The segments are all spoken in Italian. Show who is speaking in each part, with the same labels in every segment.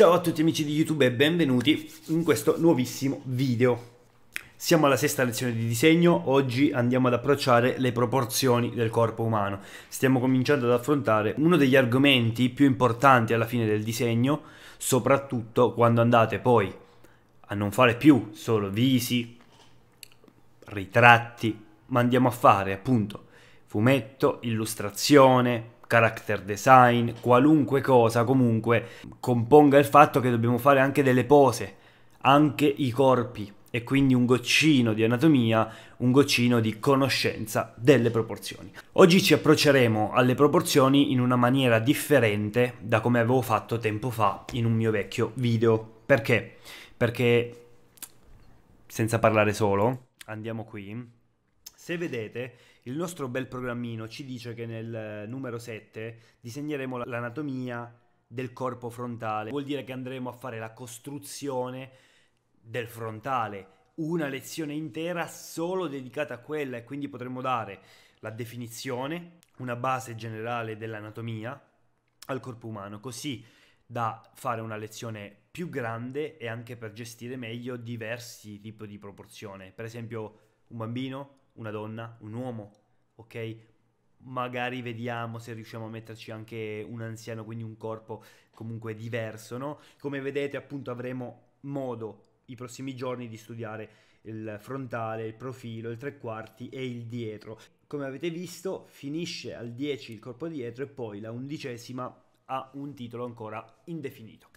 Speaker 1: Ciao a tutti amici di YouTube e benvenuti in questo nuovissimo video. Siamo alla sesta lezione di disegno, oggi andiamo ad approcciare le proporzioni del corpo umano. Stiamo cominciando ad affrontare uno degli argomenti più importanti alla fine del disegno, soprattutto quando andate poi a non fare più solo visi, ritratti, ma andiamo a fare appunto fumetto, illustrazione, character design, qualunque cosa comunque componga il fatto che dobbiamo fare anche delle pose, anche i corpi e quindi un goccino di anatomia, un goccino di conoscenza delle proporzioni. Oggi ci approcceremo alle proporzioni in una maniera differente da come avevo fatto tempo fa in un mio vecchio video. Perché? Perché senza parlare solo, andiamo qui. Se vedete il nostro bel programmino ci dice che nel eh, numero 7 disegneremo l'anatomia del corpo frontale. Vuol dire che andremo a fare la costruzione del frontale, una lezione intera solo dedicata a quella e quindi potremo dare la definizione, una base generale dell'anatomia al corpo umano, così da fare una lezione più grande e anche per gestire meglio diversi tipi di proporzione. Per esempio un bambino una donna, un uomo, ok? Magari vediamo se riusciamo a metterci anche un anziano, quindi un corpo comunque diverso, no? Come vedete appunto avremo modo i prossimi giorni di studiare il frontale, il profilo, il tre quarti e il dietro. Come avete visto finisce al 10 il corpo dietro e poi la undicesima ha un titolo ancora indefinito.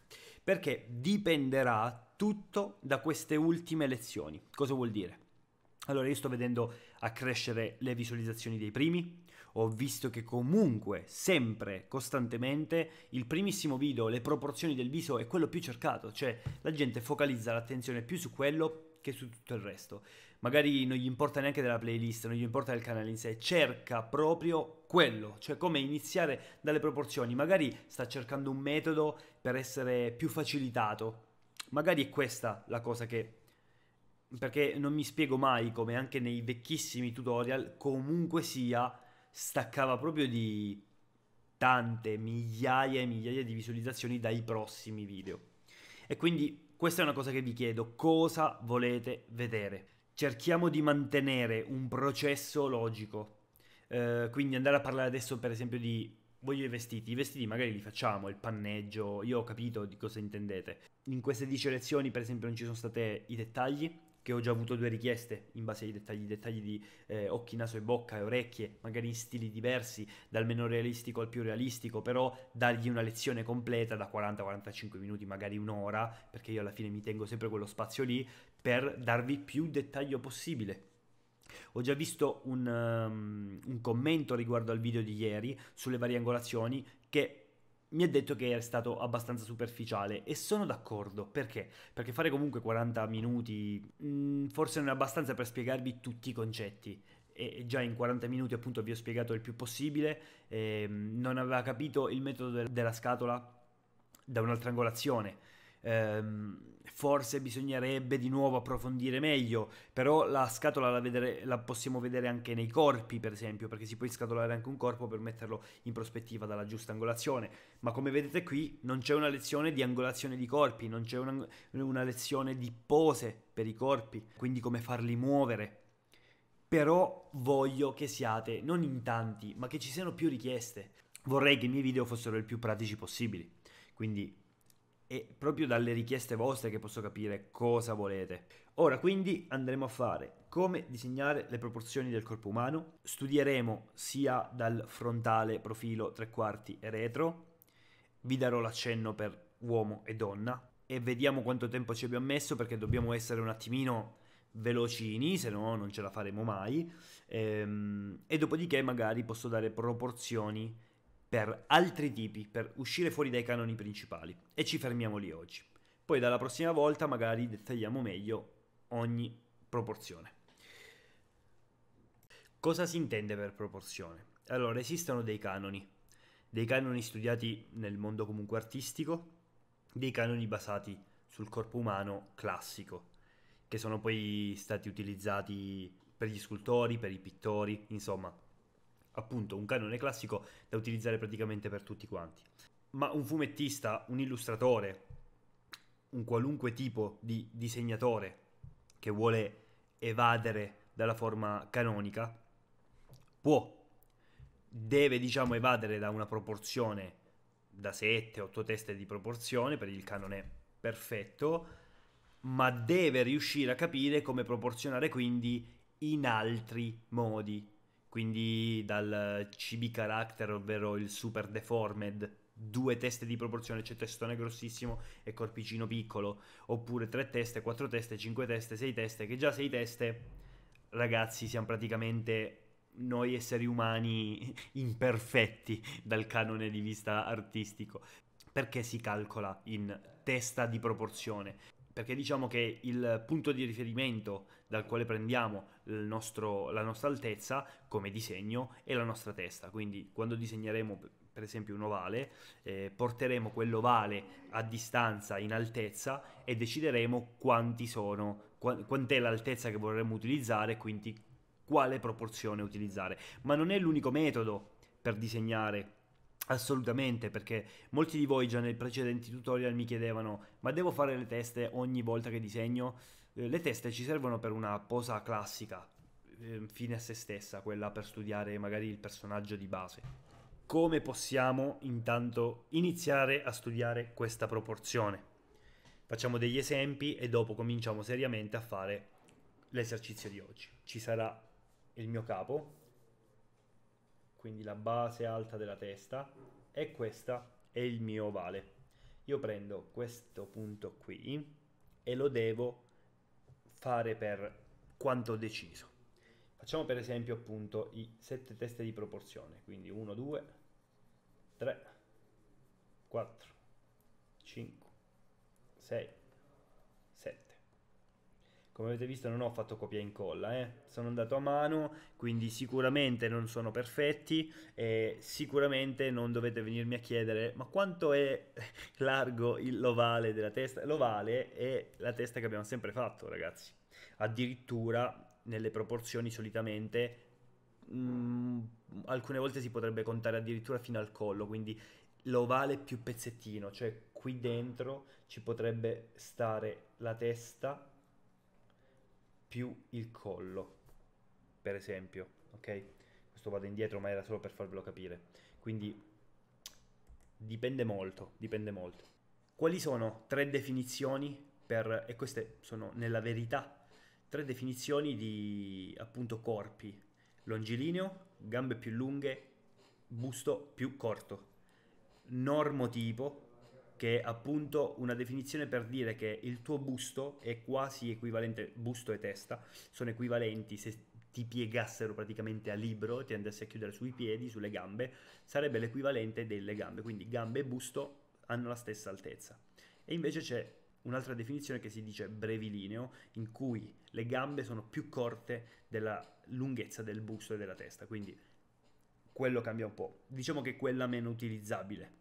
Speaker 1: Perché dipenderà tutto da queste ultime lezioni. Cosa vuol dire? Allora io sto vedendo accrescere le visualizzazioni dei primi? Ho visto che comunque, sempre, costantemente, il primissimo video, le proporzioni del viso è quello più cercato, cioè la gente focalizza l'attenzione più su quello che su tutto il resto. Magari non gli importa neanche della playlist, non gli importa del canale in sé, cerca proprio quello, cioè come iniziare dalle proporzioni. Magari sta cercando un metodo per essere più facilitato. Magari è questa la cosa che perché non mi spiego mai come anche nei vecchissimi tutorial comunque sia staccava proprio di tante migliaia e migliaia di visualizzazioni dai prossimi video. E quindi questa è una cosa che vi chiedo, cosa volete vedere? Cerchiamo di mantenere un processo logico, eh, quindi andare a parlare adesso per esempio di voglio i vestiti, i vestiti magari li facciamo, il panneggio, io ho capito di cosa intendete. In queste 10 lezioni per esempio non ci sono stati i dettagli, che ho già avuto due richieste in base ai dettagli, dettagli di eh, occhi, naso e bocca e orecchie, magari in stili diversi, dal meno realistico al più realistico, però dargli una lezione completa da 40-45 minuti, magari un'ora, perché io alla fine mi tengo sempre quello spazio lì, per darvi più dettaglio possibile. Ho già visto un, um, un commento riguardo al video di ieri sulle varie angolazioni che mi ha detto che è stato abbastanza superficiale e sono d'accordo, perché? Perché fare comunque 40 minuti mh, mm, forse non è abbastanza per spiegarvi tutti i concetti e già in 40 minuti appunto vi ho spiegato il più possibile, ehm, non aveva capito il metodo de- della scatola da un'altra angolazione. Ehm, forse bisognerebbe di nuovo approfondire meglio, però la scatola la, vedere, la, possiamo vedere anche nei corpi, per esempio, perché si può scatolare anche un corpo per metterlo in prospettiva dalla giusta angolazione, ma come vedete qui non c'è una lezione di angolazione di corpi, non c'è una, una lezione di pose per i corpi, quindi come farli muovere. Però voglio che siate non in tanti, ma che ci siano più richieste. Vorrei che i miei video fossero il più pratici possibili. Quindi è proprio dalle richieste vostre che posso capire cosa volete. Ora quindi andremo a fare come disegnare le proporzioni del corpo umano, studieremo sia dal frontale, profilo, tre quarti e retro, vi darò l'accenno per uomo e donna e vediamo quanto tempo ci abbiamo messo perché dobbiamo essere un attimino velocini, se no non ce la faremo mai, ehm, e dopodiché magari posso dare proporzioni per altri tipi, per uscire fuori dai canoni principali. E ci fermiamo lì oggi. Poi dalla prossima volta magari dettagliamo meglio ogni proporzione. Cosa si intende per proporzione? Allora, esistono dei canoni, dei canoni studiati nel mondo comunque artistico, dei canoni basati sul corpo umano classico, che sono poi stati utilizzati per gli scultori, per i pittori, insomma, appunto un canone classico da utilizzare praticamente per tutti quanti. Ma un fumettista, un illustratore, un qualunque tipo di disegnatore che vuole evadere dalla forma canonica può, deve diciamo evadere da una proporzione da 7-8 teste di proporzione per il canone perfetto, ma deve riuscire a capire come proporzionare quindi in altri modi quindi dal CB Character, ovvero il Super Deformed, due teste di proporzione, cioè testone grossissimo e corpicino piccolo, oppure tre teste, quattro teste, cinque teste, sei teste, che già sei teste, ragazzi, siamo praticamente noi esseri umani imperfetti dal canone di vista artistico. Perché si calcola in testa di proporzione? perché diciamo che il punto di riferimento dal quale prendiamo nostro, la nostra altezza come disegno è la nostra testa, quindi quando disegneremo per esempio un ovale, eh, porteremo quell'ovale a distanza in altezza e decideremo quanti sono, qu- quant'è l'altezza che vorremmo utilizzare, quindi quale proporzione utilizzare. Ma non è l'unico metodo per disegnare Assolutamente, perché molti di voi già nei precedenti tutorial mi chiedevano ma devo fare le teste ogni volta che disegno? Eh, le teste ci servono per una posa classica, ehm, fine a se stessa, quella per studiare magari il personaggio di base. Come possiamo intanto iniziare a studiare questa proporzione? Facciamo degli esempi e dopo cominciamo seriamente a fare l'esercizio di oggi. Ci sarà il mio capo, quindi la base alta della testa, e questo è il mio ovale. Io prendo questo punto qui e lo devo fare per quanto ho deciso. Facciamo per esempio appunto i sette teste di proporzione, quindi 1, 2, 3, 4, 5, 6, come avete visto non ho fatto copia e incolla, eh. sono andato a mano, quindi sicuramente non sono perfetti e sicuramente non dovete venirmi a chiedere ma quanto è largo l'ovale della testa? L'ovale è la testa che abbiamo sempre fatto ragazzi, addirittura nelle proporzioni solitamente mh, mm, alcune volte si potrebbe contare addirittura fino al collo, quindi l'ovale più pezzettino, cioè qui dentro ci potrebbe stare la testa più il collo, per esempio, ok? Questo vado indietro ma era solo per farvelo capire. Quindi dipende molto, dipende molto. Quali sono tre definizioni per, e queste sono nella verità, tre definizioni di appunto corpi, longilineo, gambe più lunghe, busto più corto, normotipo, che è appunto una definizione per dire che il tuo busto è quasi equivalente, busto e testa sono equivalenti se ti piegassero praticamente a libro, e ti andassi a chiudere sui piedi, sulle gambe, sarebbe l'equivalente delle gambe, quindi gambe e busto hanno la stessa altezza. E invece c'è un'altra definizione che si dice brevilineo, in cui le gambe sono più corte della lunghezza del busto e della testa, quindi quello cambia un po'. Diciamo che è quella meno utilizzabile,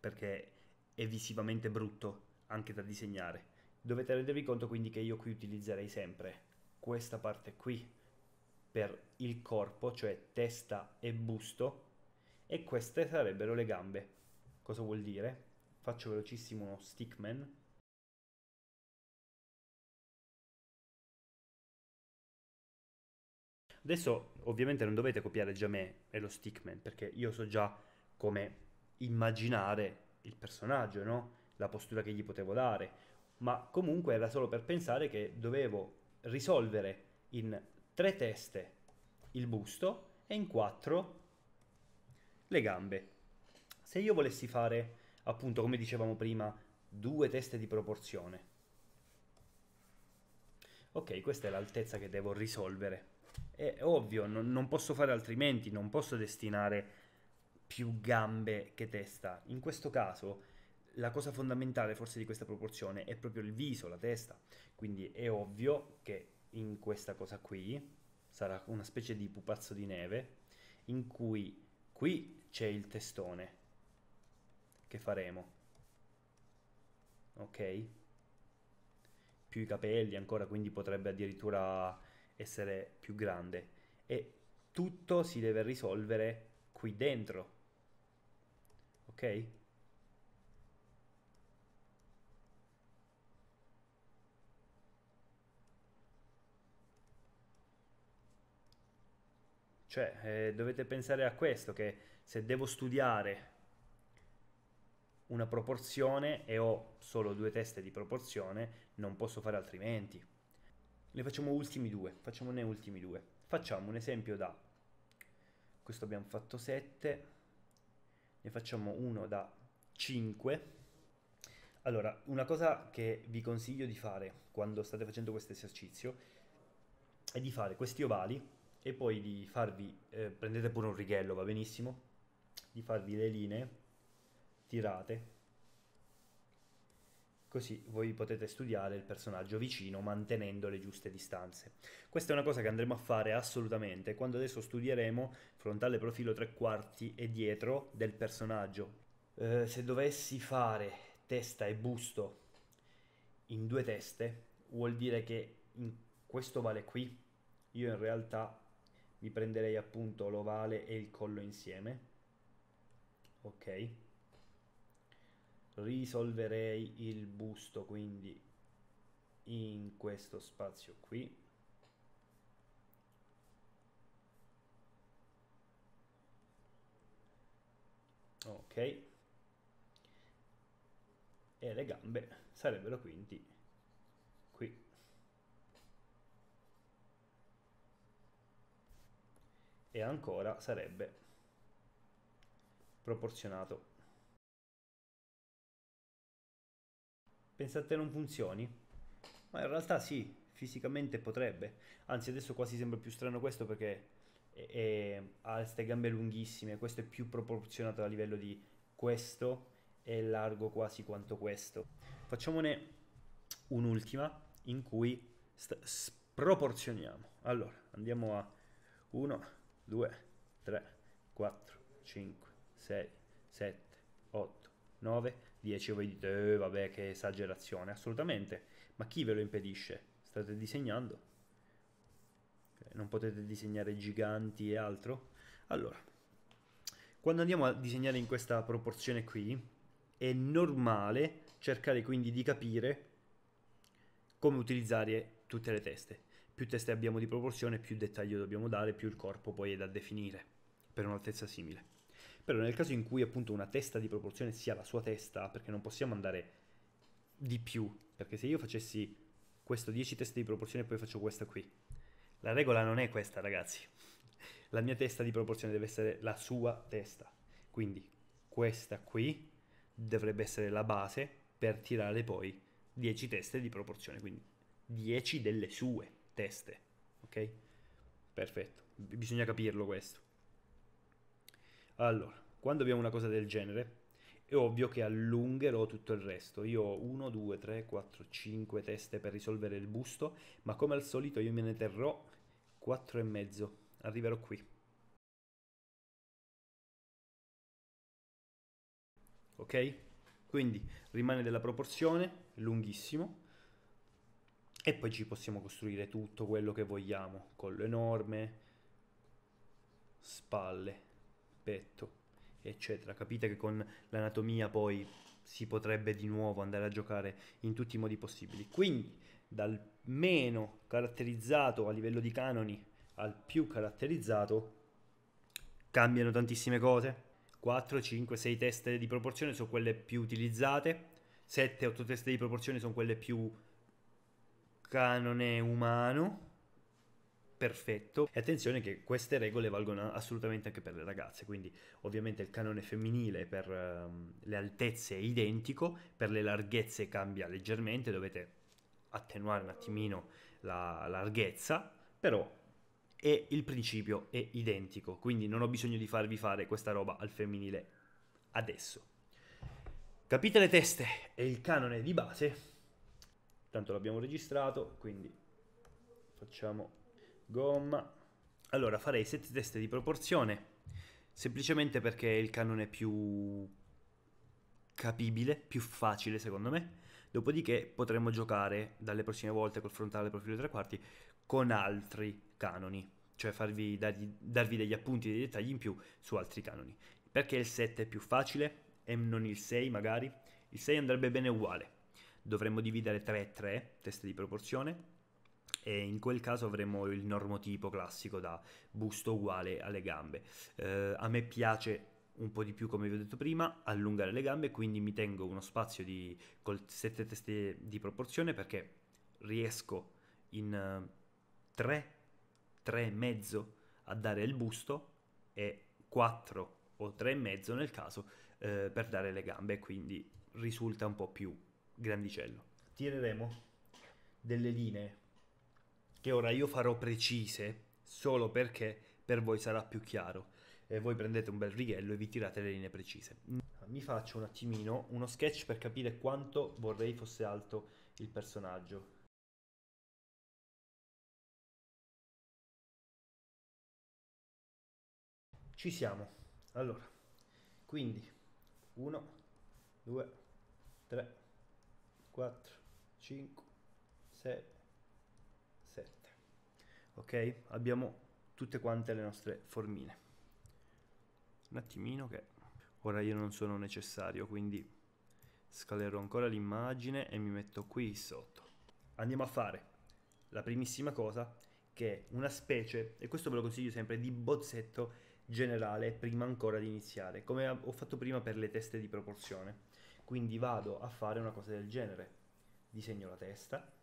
Speaker 1: perché è visivamente brutto anche da disegnare. Dovete rendervi conto quindi che io qui utilizzerei sempre questa parte qui per il corpo, cioè testa e busto, e queste sarebbero le gambe. Cosa vuol dire? Faccio velocissimo uno stickman. Adesso ovviamente non dovete copiare già me e lo stickman, perché io so già come immaginare il personaggio, no? la postura che gli potevo dare, ma comunque era solo per pensare che dovevo risolvere in tre teste il busto e in quattro le gambe. Se io volessi fare, appunto, come dicevamo prima, due teste di proporzione, ok, questa è l'altezza che devo risolvere. È ovvio, non, non posso fare altrimenti, non posso destinare più gambe che testa. In questo caso la cosa fondamentale forse di questa proporzione è proprio il viso, la testa. Quindi è ovvio che in questa cosa qui sarà una specie di pupazzo di neve in cui qui c'è il testone che faremo. Ok? Più i capelli ancora, quindi potrebbe addirittura essere più grande. E tutto si deve risolvere qui dentro ok? Cioè, eh, dovete pensare a questo, che se devo studiare una proporzione e ho solo due teste di proporzione, non posso fare altrimenti. Ne facciamo ultimi due, facciamone ultimi due. Facciamo un esempio da... Questo abbiamo fatto 7, ne facciamo uno da 5. Allora, una cosa che vi consiglio di fare quando state facendo questo esercizio è di fare questi ovali e poi di farvi, eh, prendete pure un righello, va benissimo, di farvi le linee tirate così voi potete studiare il personaggio vicino mantenendo le giuste distanze. Questa è una cosa che andremo a fare assolutamente quando adesso studieremo frontale profilo tre quarti e dietro del personaggio. Eh, se dovessi fare testa e busto in due teste vuol dire che questo vale qui, io in realtà mi prenderei appunto l'ovale e il collo insieme, ok? risolverei il busto quindi in questo spazio qui ok e le gambe sarebbero quindi qui e ancora sarebbe proporzionato Pensate non funzioni? Ma in realtà sì, fisicamente potrebbe. Anzi, adesso quasi sembra più strano questo perché è, è, ha queste gambe lunghissime, questo è più proporzionato a livello di questo è largo quasi quanto questo. Facciamone un'ultima in cui sproporzioniamo. Allora, andiamo a 1, 2, 3, 4, 5, 6, 7, 8, 9, 10 voi dite, eh, vabbè che esagerazione, assolutamente, ma chi ve lo impedisce? State disegnando? Non potete disegnare giganti e altro? Allora, quando andiamo a disegnare in questa proporzione qui, è normale cercare quindi di capire come utilizzare tutte le teste. Più teste abbiamo di proporzione, più dettaglio dobbiamo dare, più il corpo poi è da definire per un'altezza simile. Però nel caso in cui appunto una testa di proporzione sia la sua testa, perché non possiamo andare di più, perché se io facessi questo 10 teste di proporzione e poi faccio questa qui, la regola non è questa ragazzi, la mia testa di proporzione deve essere la sua testa, quindi questa qui dovrebbe essere la base per tirare poi 10 teste di proporzione, quindi 10 delle sue teste, ok? Perfetto, bisogna capirlo questo. Allora, quando abbiamo una cosa del genere, è ovvio che allungherò tutto il resto. Io ho 1, 2, 3, 4, 5 teste per risolvere il busto, ma come al solito io me ne terrò 4 e mezzo. Arriverò qui. Ok? Quindi rimane della proporzione, lunghissimo, e poi ci possiamo costruire tutto quello che vogliamo, collo enorme, spalle, petto, eccetera. Capite che con l'anatomia poi si potrebbe di nuovo andare a giocare in tutti i modi possibili. Quindi dal meno caratterizzato a livello di canoni al più caratterizzato cambiano tantissime cose. 4, 5, 6 teste di proporzione sono quelle più utilizzate, 7, 8 teste di proporzione sono quelle più canone umano, perfetto e attenzione che queste regole valgono assolutamente anche per le ragazze quindi ovviamente il canone femminile per um, le altezze è identico per le larghezze cambia leggermente dovete attenuare un attimino la larghezza però e il principio è identico, quindi non ho bisogno di farvi fare questa roba al femminile adesso. Capite le teste è il canone di base, tanto l'abbiamo registrato, quindi facciamo gomma. Allora farei 7 teste di proporzione, semplicemente perché il canone è più capibile, più facile secondo me. Dopodiché potremo giocare dalle prossime volte col frontale profilo 3 quarti con altri canoni, cioè farvi, dargli, darvi degli appunti, dei dettagli in più su altri canoni. Perché il 7 è più facile e non il 6 magari? Il 6 andrebbe bene uguale. Dovremmo dividere 3 e 3, teste di proporzione, e in quel caso avremo il normotipo classico da busto uguale alle gambe. Eh, a me piace un po' di più come vi ho detto prima, allungare le gambe, quindi mi tengo uno spazio di col 7 teste di proporzione perché riesco in 3 eh, 3 e mezzo a dare il busto e 4 o 3 e mezzo nel caso eh, per dare le gambe, quindi risulta un po' più grandicello. Tireremo delle linee che ora io farò precise solo perché per voi sarà più chiaro. E voi prendete un bel righello e vi tirate le linee precise. Mi faccio un attimino uno sketch per capire quanto vorrei fosse alto il personaggio. Ci siamo. Allora, quindi 1, 2, 3, 4, 5, 6, ok? Abbiamo tutte quante le nostre formine. Un attimino che ora io non sono necessario, quindi scalerò ancora l'immagine e mi metto qui sotto. Andiamo a fare la primissima cosa che è una specie, e questo ve lo consiglio sempre, di bozzetto generale prima ancora di iniziare, come ho fatto prima per le teste di proporzione. Quindi vado a fare una cosa del genere. Disegno la testa,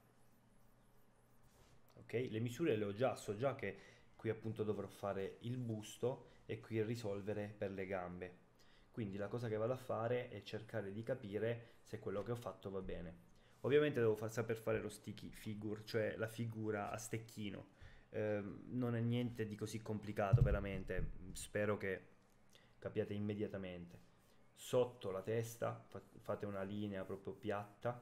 Speaker 1: ok? Le misure le ho già, so già che qui appunto dovrò fare il busto e qui risolvere per le gambe. Quindi la cosa che vado a fare è cercare di capire se quello che ho fatto va bene. Ovviamente devo far, saper fare lo sticky figure, cioè la figura a stecchino. Eh, non è niente di così complicato veramente, spero che capiate immediatamente. Sotto la testa fate una linea proprio piatta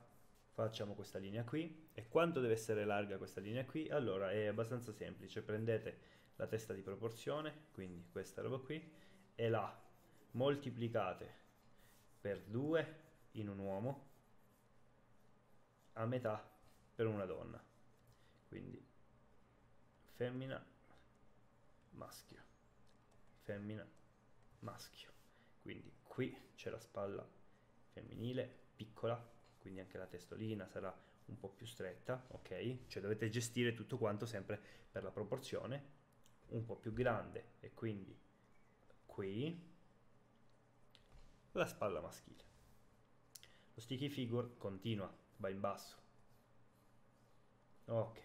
Speaker 1: facciamo questa linea qui e quanto deve essere larga questa linea qui allora è abbastanza semplice prendete la testa di proporzione quindi questa roba qui e la moltiplicate per 2 in un uomo a metà per una donna quindi femmina maschio femmina maschio quindi qui c'è la spalla femminile piccola quindi anche la testolina sarà un po' più stretta, ok? Cioè dovete gestire tutto quanto sempre per la proporzione, un po' più grande e quindi qui la spalla maschile. Lo sticky figure continua, va in basso. Ok,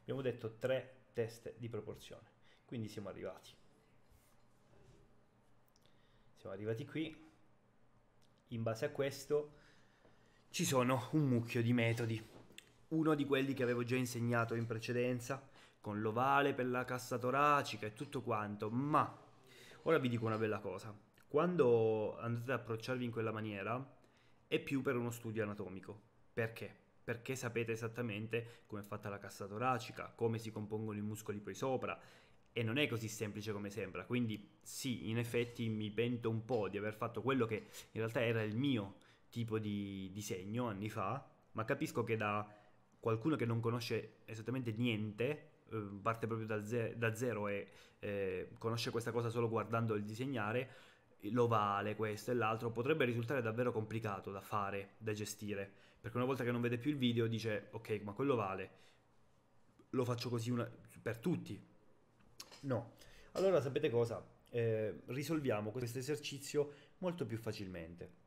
Speaker 1: abbiamo detto tre teste di proporzione, quindi siamo arrivati. Siamo arrivati qui, in base a questo ci sono un mucchio di metodi. Uno di quelli che avevo già insegnato in precedenza, con l'ovale per la cassa toracica e tutto quanto, ma ora vi dico una bella cosa. Quando andate ad approcciarvi in quella maniera, è più per uno studio anatomico. Perché? perché sapete esattamente come è fatta la cassa toracica, come si compongono i muscoli poi sopra e non è così semplice come sembra. Quindi sì, in effetti mi pento un po' di aver fatto quello che in realtà era il mio tipo di disegno anni fa, ma capisco che da qualcuno che non conosce esattamente niente, eh, parte proprio da, ze- da zero e eh, conosce questa cosa solo guardando il disegnare, eh, lo vale questo e l'altro, potrebbe risultare davvero complicato da fare, da gestire, perché una volta che non vede più il video dice ok, ma quello vale, lo faccio così una- per tutti. No. Allora sapete cosa? Eh, risolviamo questo esercizio molto più facilmente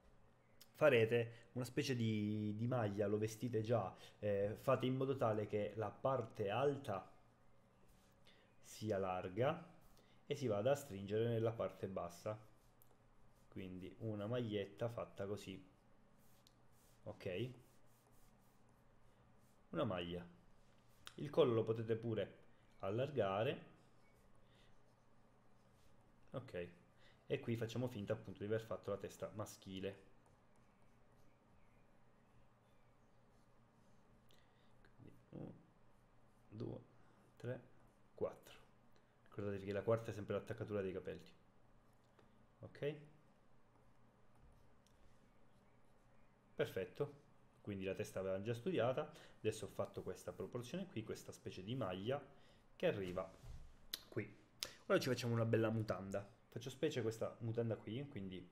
Speaker 1: farete una specie di, di maglia, lo vestite già, eh, fate in modo tale che la parte alta sia larga e si vada a stringere nella parte bassa. Quindi una maglietta fatta così. Ok? Una maglia. Il collo lo potete pure allargare. Ok. E qui facciamo finta appunto di aver fatto la testa maschile. 2, 3, 4. Ricordatevi che la quarta è sempre l'attaccatura dei capelli. Ok? Perfetto. Quindi la testa aveva già studiata. Adesso ho fatto questa proporzione qui, questa specie di maglia che arriva qui. Ora ci facciamo una bella mutanda. Faccio specie questa mutanda qui, quindi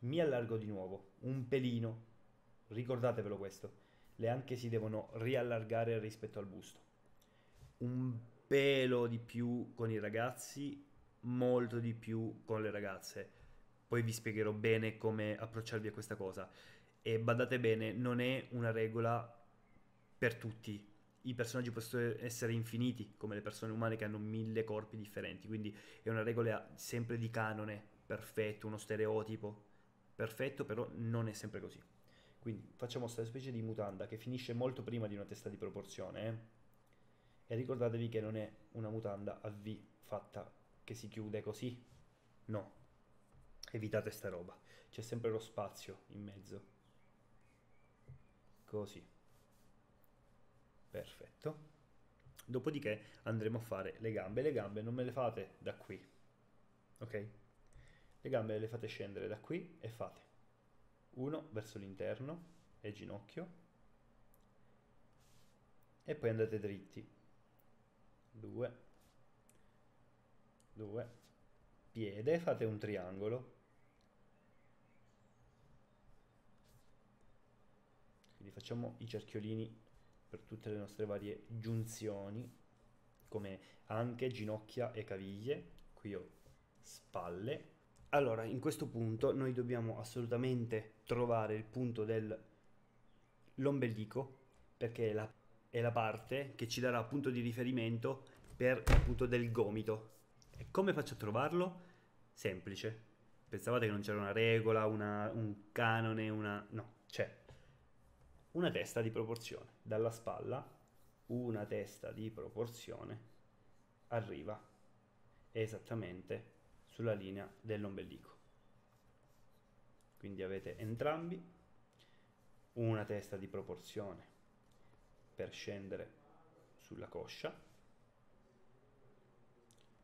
Speaker 1: mi allargo di nuovo, un pelino. Ricordatevelo questo. Le anche si devono riallargare rispetto al busto un pelo di più con i ragazzi, molto di più con le ragazze. Poi vi spiegherò bene come approcciarvi a questa cosa. E badate bene, non è una regola per tutti. I personaggi possono essere infiniti, come le persone umane che hanno mille corpi differenti, quindi è una regola sempre di canone, perfetto, uno stereotipo perfetto, però non è sempre così. Quindi facciamo questa specie di mutanda che finisce molto prima di una testa di proporzione. Eh? E ricordatevi che non è una mutanda a V fatta che si chiude così. No. Evitate sta roba. C'è sempre lo spazio in mezzo. Così. Perfetto. Dopodiché andremo a fare le gambe. Le gambe non me le fate da qui. Ok? Le gambe le fate scendere da qui e fate uno verso l'interno e ginocchio e poi andate dritti 2, 2, piede, fate un triangolo. Quindi facciamo i cerchiolini per tutte le nostre varie giunzioni, come anche ginocchia e caviglie. Qui ho spalle. Allora, in questo punto noi dobbiamo assolutamente trovare il punto dell'ombelico, perché la è la parte che ci darà punto di riferimento per il punto del gomito. E come faccio a trovarlo? Semplice. Pensavate che non c'era una regola, una, un canone, una... no, c'è. Una testa di proporzione. Dalla spalla, una testa di proporzione arriva esattamente sulla linea dell'ombelico. Quindi avete entrambi una testa di proporzione per scendere sulla coscia,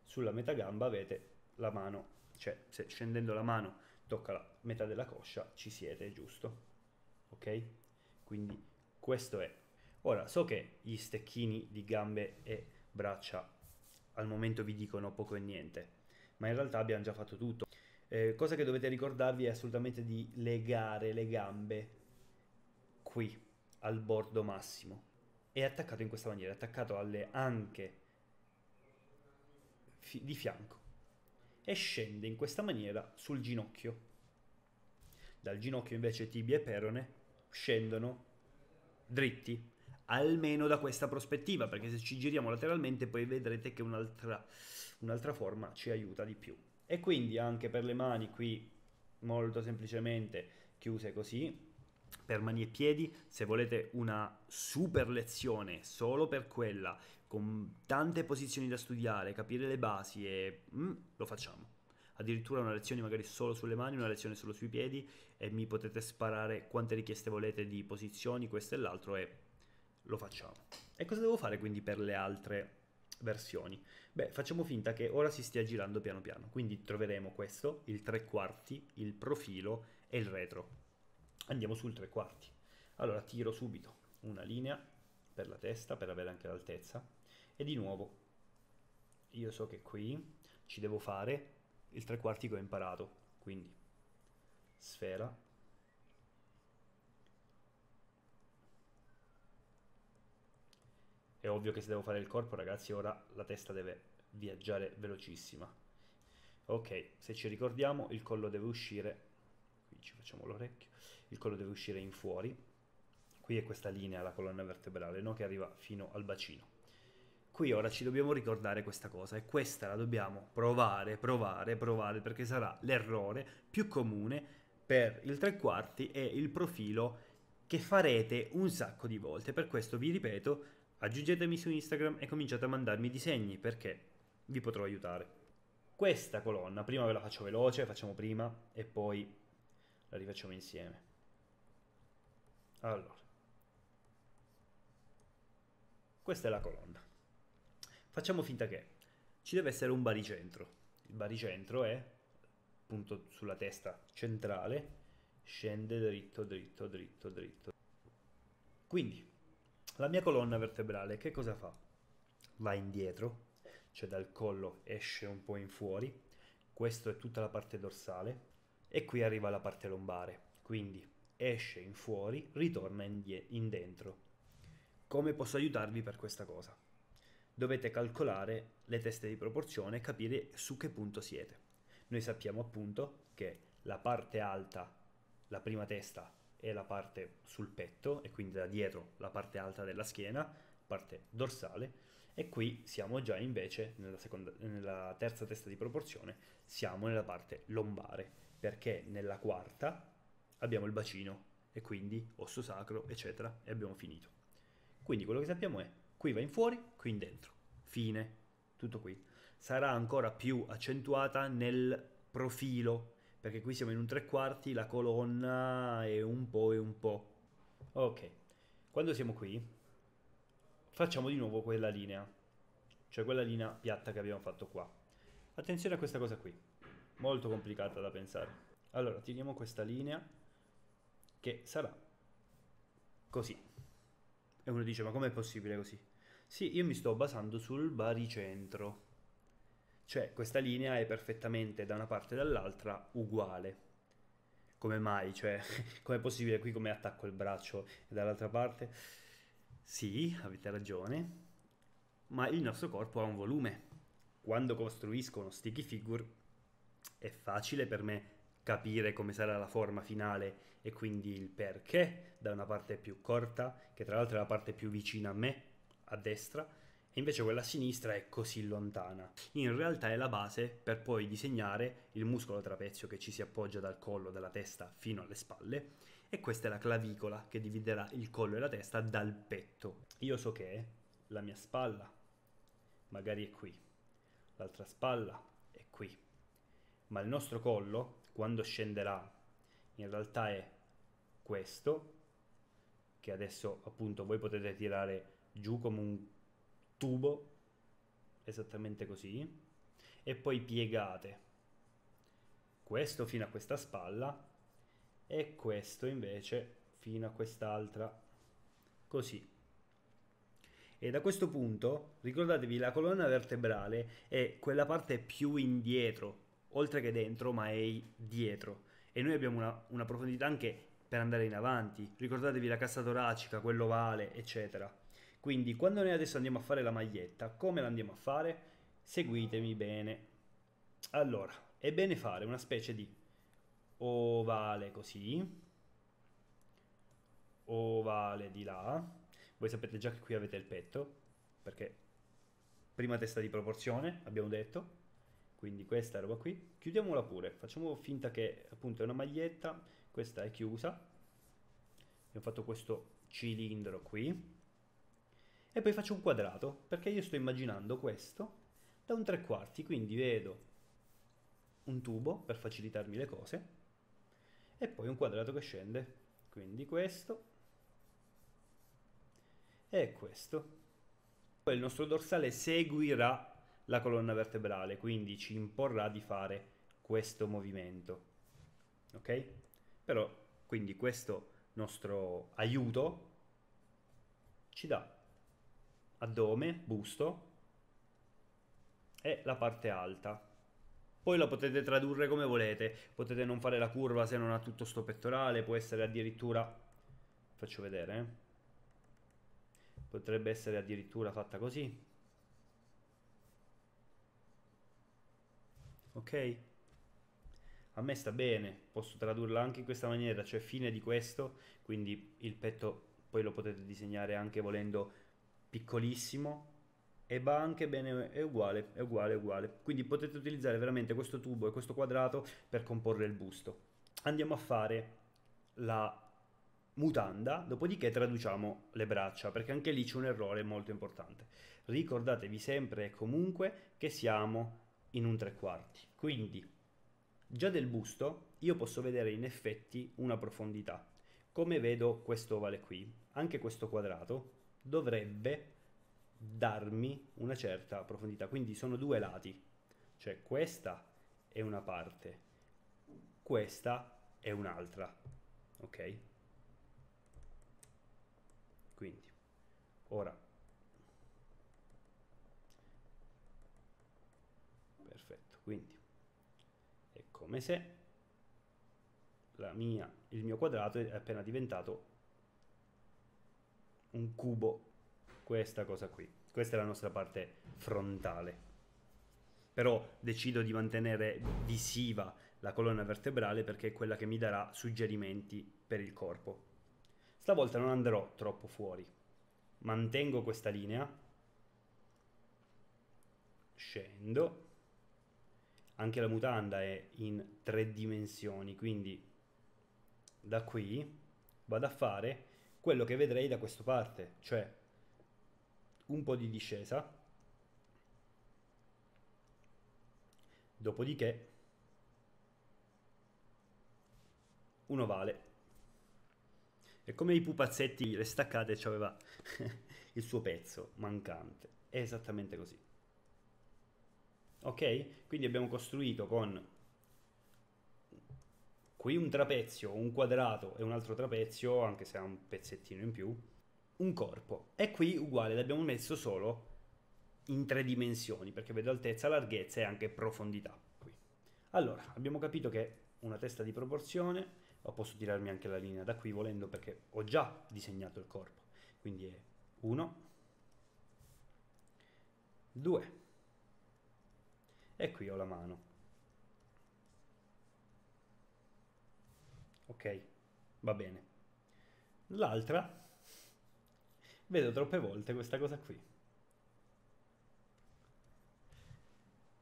Speaker 1: sulla metà gamba avete la mano, cioè se scendendo la mano tocca la metà della coscia ci siete, giusto? Ok? Quindi questo è. Ora so che gli stecchini di gambe e braccia al momento vi dicono poco e niente, ma in realtà abbiamo già fatto tutto. Eh, cosa che dovete ricordarvi è assolutamente di legare le gambe qui al bordo massimo è attaccato in questa maniera, è attaccato alle anche fi- di fianco e scende in questa maniera sul ginocchio. Dal ginocchio invece tibia e perone scendono dritti, almeno da questa prospettiva, perché se ci giriamo lateralmente poi vedrete che un'altra, un'altra forma ci aiuta di più. E quindi anche per le mani qui molto semplicemente chiuse così, per mani e piedi, se volete una super lezione solo per quella, con tante posizioni da studiare, capire le basi e mm, lo facciamo. Addirittura una lezione magari solo sulle mani, una lezione solo sui piedi e mi potete sparare quante richieste volete di posizioni, questo e l'altro e lo facciamo. E cosa devo fare quindi per le altre versioni? Beh, facciamo finta che ora si stia girando piano piano, quindi troveremo questo, il tre quarti, il profilo e il retro Andiamo sul tre quarti. Allora tiro subito una linea per la testa per avere anche l'altezza e di nuovo io so che qui ci devo fare il tre quarti che ho imparato, quindi sfera È ovvio che se devo fare il corpo, ragazzi, ora la testa deve viaggiare velocissima. Ok, se ci ricordiamo, il collo deve uscire. Qui ci facciamo l'orecchio il collo deve uscire in fuori, qui è questa linea, la colonna vertebrale, no? che arriva fino al bacino. Qui ora ci dobbiamo ricordare questa cosa e questa la dobbiamo provare, provare, provare, perché sarà l'errore più comune per il tre quarti e il profilo che farete un sacco di volte. Per questo vi ripeto, aggiungetemi su Instagram e cominciate a mandarmi disegni perché vi potrò aiutare. Questa colonna, prima ve la faccio veloce, facciamo prima e poi la rifacciamo insieme. Allora, questa è la colonna. Facciamo finta che ci deve essere un baricentro. Il baricentro è punto sulla testa centrale, scende dritto, dritto, dritto, dritto. Quindi, la mia colonna vertebrale che cosa fa? Va indietro, cioè dal collo esce un po' in fuori, questo è tutta la parte dorsale e qui arriva la parte lombare. Quindi esce in fuori, ritorna in, die- in dentro. Come posso aiutarvi per questa cosa? Dovete calcolare le teste di proporzione e capire su che punto siete. Noi sappiamo appunto che la parte alta, la prima testa, è la parte sul petto e quindi da dietro la parte alta della schiena, parte dorsale, e qui siamo già invece nella, seconda, nella terza testa di proporzione, siamo nella parte lombare, perché nella quarta abbiamo il bacino e quindi osso sacro, eccetera, e abbiamo finito. Quindi quello che sappiamo è qui va in fuori, qui in dentro. Fine. Tutto qui. Sarà ancora più accentuata nel profilo, perché qui siamo in un tre quarti, la colonna è un po' e un po'. Ok. Quando siamo qui, facciamo di nuovo quella linea, cioè quella linea piatta che abbiamo fatto qua. Attenzione a questa cosa qui, molto complicata da pensare. Allora, tiriamo questa linea che sarà così. E uno dice, ma com'è possibile così? Sì, io mi sto basando sul baricentro. Cioè, questa linea è perfettamente da una parte e dall'altra uguale. Come mai? Cioè, com'è possibile qui come attacco il braccio e dall'altra parte? Sì, avete ragione, ma il nostro corpo ha un volume. Quando costruisco uno sticky figure è facile per me capire come sarà la forma finale e quindi il perché da una parte più corta, che tra l'altro è la parte più vicina a me, a destra, e invece quella a sinistra è così lontana. In realtà è la base per poi disegnare il muscolo trapezio che ci si appoggia dal collo, dalla testa fino alle spalle, e questa è la clavicola che dividerà il collo e la testa dal petto. Io so che la mia spalla magari è qui, l'altra spalla è qui, ma il nostro collo, quando scenderà in realtà è questo che adesso appunto voi potete tirare giù come un tubo esattamente così e poi piegate questo fino a questa spalla e questo invece fino a quest'altra così e da questo punto ricordatevi la colonna vertebrale è quella parte più indietro oltre che dentro ma è dietro e noi abbiamo una, una profondità anche per andare in avanti. Ricordatevi la cassa toracica, quell'ovale, eccetera. Quindi quando noi adesso andiamo a fare la maglietta, come la andiamo a fare? Seguitemi bene. Allora, è bene fare una specie di ovale così, ovale di là. Voi sapete già che qui avete il petto, perché prima testa di proporzione, abbiamo detto quindi questa roba qui chiudiamola pure facciamo finta che appunto è una maglietta questa è chiusa abbiamo fatto questo cilindro qui e poi faccio un quadrato perché io sto immaginando questo da un tre quarti quindi vedo un tubo per facilitarmi le cose e poi un quadrato che scende quindi questo e questo poi il nostro dorsale seguirà la colonna vertebrale, quindi ci imporrà di fare questo movimento. Ok? Però quindi questo nostro aiuto ci dà addome, busto e la parte alta. Poi la potete tradurre come volete, potete non fare la curva se non ha tutto sto pettorale, può essere addirittura faccio vedere eh. potrebbe essere addirittura fatta così ok? A me sta bene, posso tradurla anche in questa maniera, cioè fine di questo, quindi il petto poi lo potete disegnare anche volendo piccolissimo e va anche bene, è uguale, è uguale, è uguale. Quindi potete utilizzare veramente questo tubo e questo quadrato per comporre il busto. Andiamo a fare la mutanda, dopodiché traduciamo le braccia, perché anche lì c'è un errore molto importante. Ricordatevi sempre e comunque che siamo in un tre quarti. Quindi già del busto io posso vedere in effetti una profondità. Come vedo questo ovale qui, anche questo quadrato dovrebbe darmi una certa profondità. Quindi sono due lati, cioè questa è una parte, questa è un'altra. Ok? Quindi, ora Quindi è come se mia, il mio quadrato è appena diventato un cubo. Questa cosa qui. Questa è la nostra parte frontale. Però decido di mantenere visiva la colonna vertebrale perché è quella che mi darà suggerimenti per il corpo. Stavolta non andrò troppo fuori. Mantengo questa linea. Scendo anche la mutanda è in tre dimensioni, quindi da qui vado a fare quello che vedrei da questa parte, cioè un po' di discesa, dopodiché un ovale. E come i pupazzetti le staccate, c'aveva il suo pezzo mancante. È esattamente così ok? Quindi abbiamo costruito con qui un trapezio, un quadrato e un altro trapezio, anche se ha un pezzettino in più, un corpo. E qui uguale l'abbiamo messo solo in tre dimensioni, perché vedo altezza, larghezza e anche profondità. Qui. Allora, abbiamo capito che una testa di proporzione, o posso tirarmi anche la linea da qui volendo perché ho già disegnato il corpo, quindi è 1, 2, e qui ho la mano. Ok, va bene. L'altra, vedo troppe volte questa cosa qui.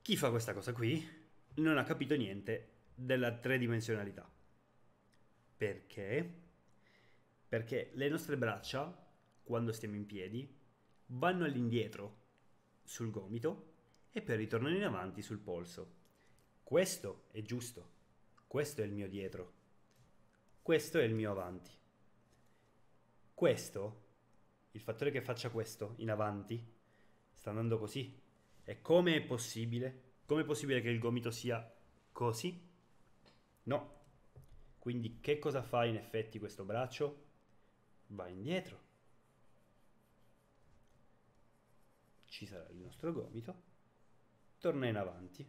Speaker 1: Chi fa questa cosa qui non ha capito niente della tridimensionalità. Perché? Perché le nostre braccia, quando stiamo in piedi, vanno all'indietro sul gomito e per ritornare in avanti sul polso. Questo è giusto. Questo è il mio dietro. Questo è il mio avanti. Questo, il fattore che faccia questo in avanti, sta andando così. E come è possibile? Come è possibile che il gomito sia così? No. Quindi che cosa fa in effetti questo braccio? Va indietro. Ci sarà il nostro gomito torna in avanti,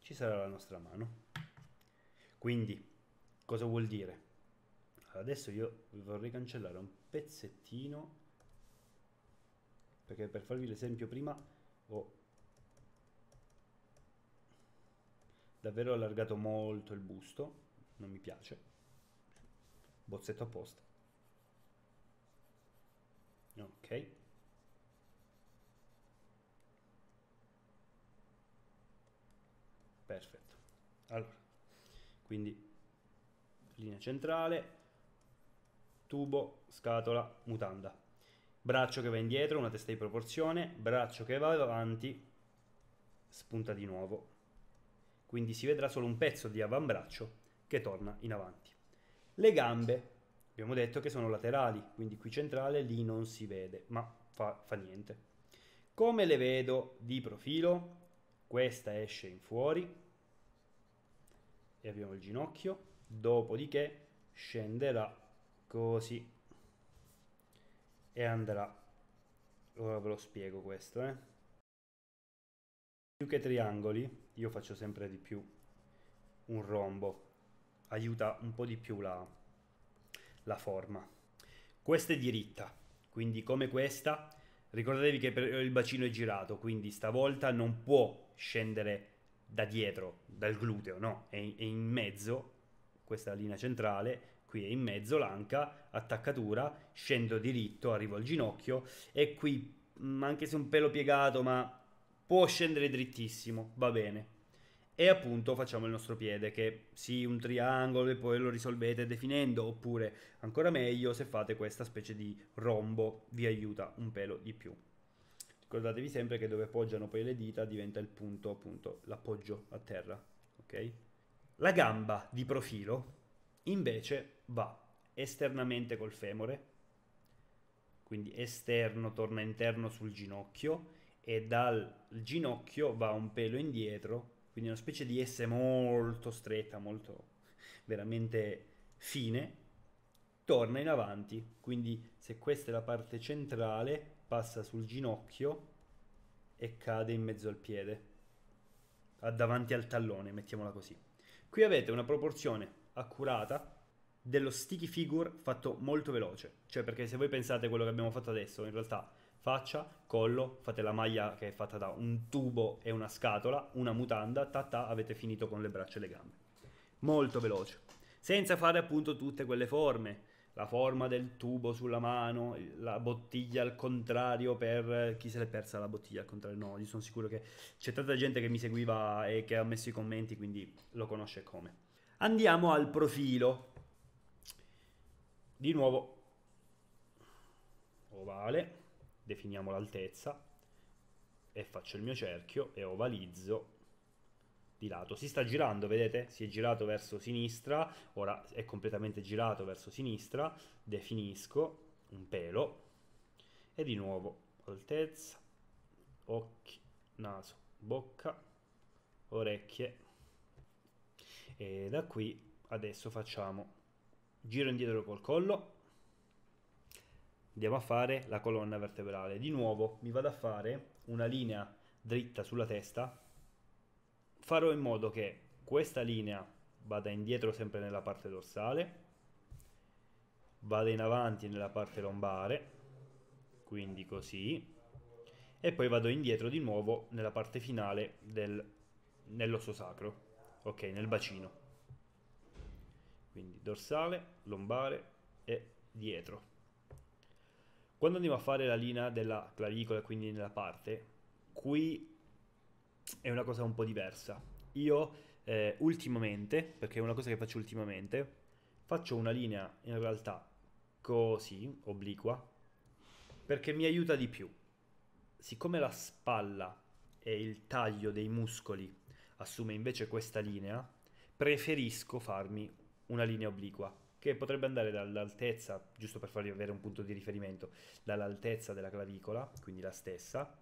Speaker 1: ci sarà la nostra mano. Quindi, cosa vuol dire? Adesso io vorrei cancellare un pezzettino, perché per farvi l'esempio prima ho davvero allargato molto il busto, non mi piace, bozzetto apposta. Ok, perfetto allora quindi linea centrale tubo scatola mutanda braccio che va indietro una testa di proporzione braccio che va avanti spunta di nuovo quindi si vedrà solo un pezzo di avambraccio che torna in avanti le gambe abbiamo detto che sono laterali quindi qui centrale lì non si vede ma fa, fa niente come le vedo di profilo questa esce in fuori e abbiamo il ginocchio, dopodiché scenderà così e andrà, ora ve lo spiego questo, eh. più che triangoli io faccio sempre di più un rombo, aiuta un po' di più la, la forma. Questa è diritta, quindi come questa ricordatevi che il bacino è girato, quindi stavolta non può scendere da dietro, dal gluteo, no, è, è in mezzo, questa è la linea centrale, qui è in mezzo l'anca, attaccatura, scendo diritto, arrivo al ginocchio e qui mm, anche se un pelo piegato ma può scendere drittissimo, va bene. E appunto facciamo il nostro piede che sì, un triangolo e poi lo risolvete definendo oppure ancora meglio se fate questa specie di rombo vi aiuta un pelo di più. Ricordatevi sempre che dove appoggiano poi le dita diventa il punto, appunto, l'appoggio a terra, ok? La gamba di profilo invece va esternamente col femore, quindi esterno torna interno sul ginocchio e dal ginocchio va un pelo indietro, quindi una specie di S molto stretta, molto veramente fine, torna in avanti, quindi se questa è la parte centrale passa sul ginocchio e cade in mezzo al piede, davanti al tallone, mettiamola così. Qui avete una proporzione accurata dello sticky figure fatto molto veloce, cioè perché se voi pensate quello che abbiamo fatto adesso, in realtà faccia, collo, fate la maglia che è fatta da un tubo e una scatola, una mutanda, ta avete finito con le braccia e le gambe. Molto veloce, senza fare appunto tutte quelle forme, la forma del tubo sulla mano, la bottiglia al contrario per chi se l'è persa la bottiglia al contrario. No, io sono sicuro che c'è tanta gente che mi seguiva e che ha messo i commenti, quindi lo conosce come. Andiamo al profilo. Di nuovo ovale, definiamo l'altezza e faccio il mio cerchio e ovalizzo di lato. Si sta girando, vedete? Si è girato verso sinistra, ora è completamente girato verso sinistra, definisco un pelo e di nuovo altezza, occhi, naso, bocca, orecchie e da qui adesso facciamo giro indietro col collo andiamo a fare la colonna vertebrale di nuovo mi vado a fare una linea dritta sulla testa farò in modo che questa linea vada indietro sempre nella parte dorsale, vada in avanti nella parte lombare, quindi così, e poi vado indietro di nuovo nella parte finale del, nell'osso sacro, ok, nel bacino. Quindi dorsale, lombare e dietro. Quando andiamo a fare la linea della clavicola, quindi nella parte, qui è una cosa un po' diversa. Io eh, ultimamente, perché è una cosa che faccio ultimamente, faccio una linea in realtà così, obliqua, perché mi aiuta di più. Siccome la spalla e il taglio dei muscoli assume invece questa linea, preferisco farmi una linea obliqua che potrebbe andare dall'altezza, giusto per farvi avere un punto di riferimento, dall'altezza della clavicola, quindi la stessa,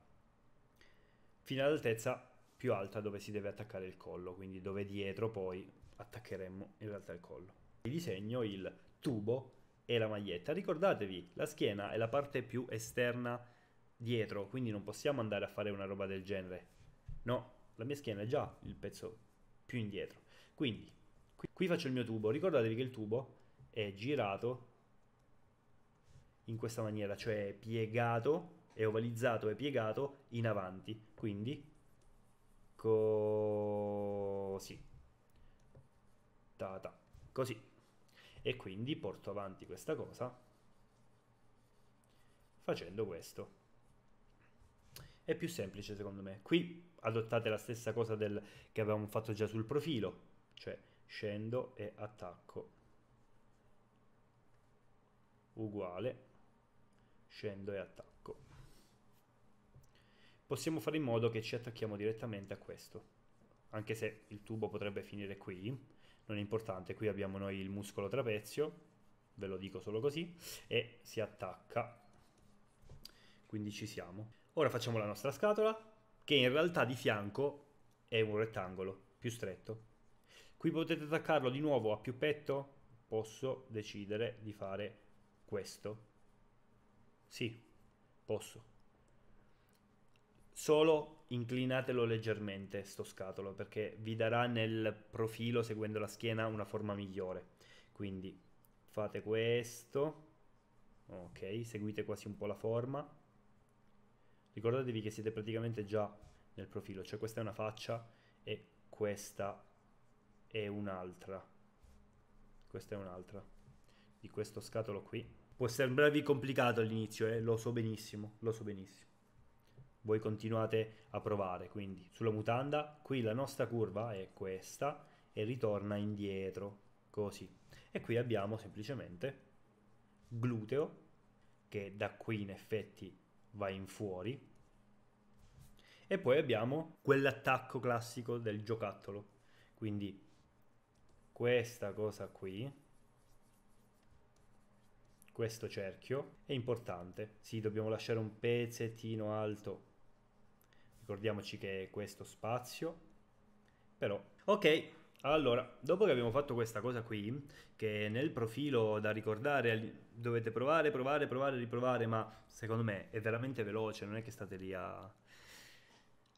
Speaker 1: fino all'altezza più alta dove si deve attaccare il collo, quindi dove dietro poi attaccheremmo in realtà il collo. Vi disegno il tubo e la maglietta. Ricordatevi, la schiena è la parte più esterna dietro, quindi non possiamo andare a fare una roba del genere. No, la mia schiena è già il pezzo più indietro. Quindi, qui faccio il mio tubo. Ricordatevi che il tubo è girato in questa maniera, cioè piegato, è ovalizzato e piegato in avanti. Quindi sì. Ta, ta, così. E quindi porto avanti questa cosa facendo questo. È più semplice secondo me. Qui adottate la stessa cosa del, che avevamo fatto già sul profilo, cioè scendo e attacco uguale scendo e attacco possiamo fare in modo che ci attacchiamo direttamente a questo. Anche se il tubo potrebbe finire qui, non è importante, qui abbiamo noi il muscolo trapezio, ve lo dico solo così, e si attacca. Quindi ci siamo. Ora facciamo la nostra scatola, che in realtà di fianco è un rettangolo più stretto. Qui potete attaccarlo di nuovo a più petto, posso decidere di fare questo. Sì, posso solo inclinatelo leggermente sto scatolo perché vi darà nel profilo seguendo la schiena una forma migliore quindi fate questo ok seguite quasi un po' la forma ricordatevi che siete praticamente già nel profilo cioè questa è una faccia e questa è un'altra questa è un'altra di questo scatolo qui può sembrarvi complicato all'inizio eh? lo so benissimo lo so benissimo voi continuate a provare. Quindi sulla mutanda, qui la nostra curva è questa e ritorna indietro, così. E qui abbiamo semplicemente gluteo, che da qui in effetti va in fuori, e poi abbiamo quell'attacco classico del giocattolo. Quindi questa cosa qui, questo cerchio, è importante. Sì, dobbiamo lasciare un pezzettino alto ricordiamoci che è questo spazio, però ok. Allora, dopo che abbiamo fatto questa cosa qui, che nel profilo da ricordare dovete provare, provare, provare, riprovare, ma secondo me è veramente veloce, non è che state lì a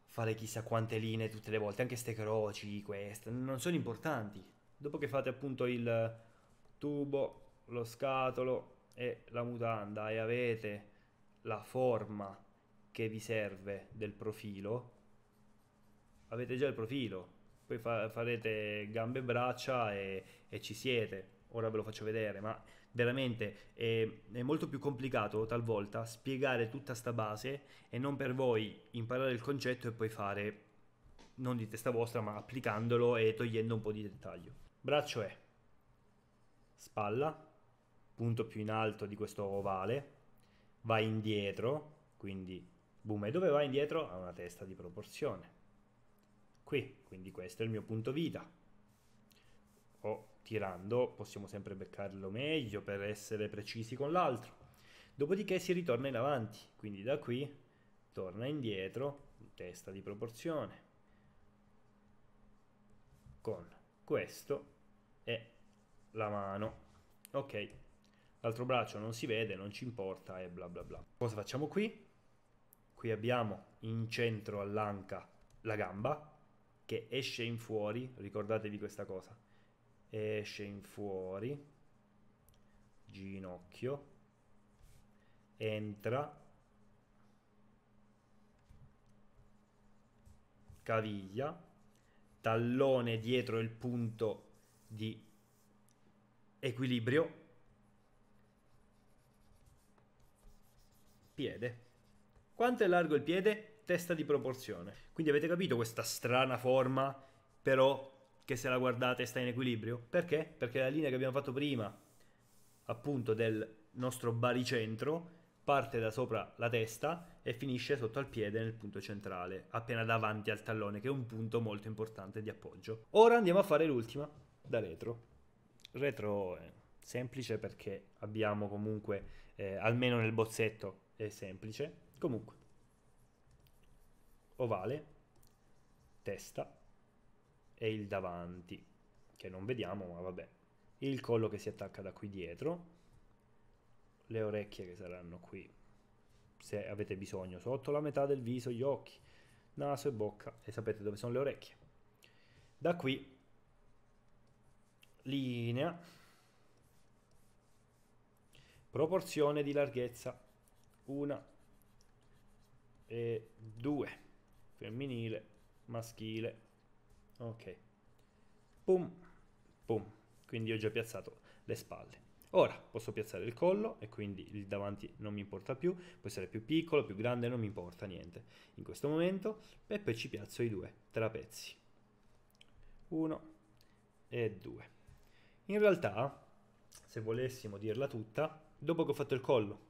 Speaker 1: fare chissà quante linee tutte le volte, anche ste croci, queste, non sono importanti. Dopo che fate appunto il tubo, lo scatolo e la mutanda e avete la forma che vi serve del profilo, avete già il profilo, poi fa- farete gambe e braccia e, e ci siete ora ve lo faccio vedere, ma veramente è, è, molto più complicato talvolta spiegare tutta sta base e non per voi imparare il concetto e poi fare non di testa vostra, ma applicandolo e togliendo un po' di dettaglio. Braccio è spalla, punto più in alto di questo ovale, va indietro, quindi Boom, e dove va indietro? A una testa di proporzione. Qui, quindi questo è il mio punto vita. O tirando possiamo sempre beccarlo meglio per essere precisi con l'altro. Dopodiché si ritorna in avanti, quindi da qui torna indietro, testa di proporzione. Con questo e la mano. Ok, l'altro braccio non si vede, non ci importa e bla bla bla. Cosa facciamo qui? Qui abbiamo in centro all'anca la gamba che esce in fuori, ricordatevi questa cosa, esce in fuori, ginocchio, entra, caviglia, tallone dietro il punto di equilibrio, piede. Quanto è largo il piede? Testa di proporzione. Quindi avete capito questa strana forma, però che se la guardate sta in equilibrio? Perché? Perché la linea che abbiamo fatto prima, appunto del nostro baricentro, parte da sopra la testa e finisce sotto al piede nel punto centrale, appena davanti al tallone, che è un punto molto importante di appoggio. Ora andiamo a fare l'ultima, da retro. Retro è semplice perché abbiamo comunque, eh, almeno nel bozzetto, è semplice. Comunque, ovale, testa e il davanti, che non vediamo, ma vabbè. Il collo che si attacca da qui dietro, le orecchie che saranno qui, se avete bisogno, sotto la metà del viso, gli occhi, naso e bocca, e sapete dove sono le orecchie. Da qui, linea, proporzione di larghezza, una e 2 femminile maschile ok pum pum quindi ho già piazzato le spalle ora posso piazzare il collo e quindi il davanti non mi importa più può essere più piccolo più grande non mi importa niente in questo momento e poi ci piazzo i due trapezzi 1 e 2 in realtà se volessimo dirla tutta dopo che ho fatto il collo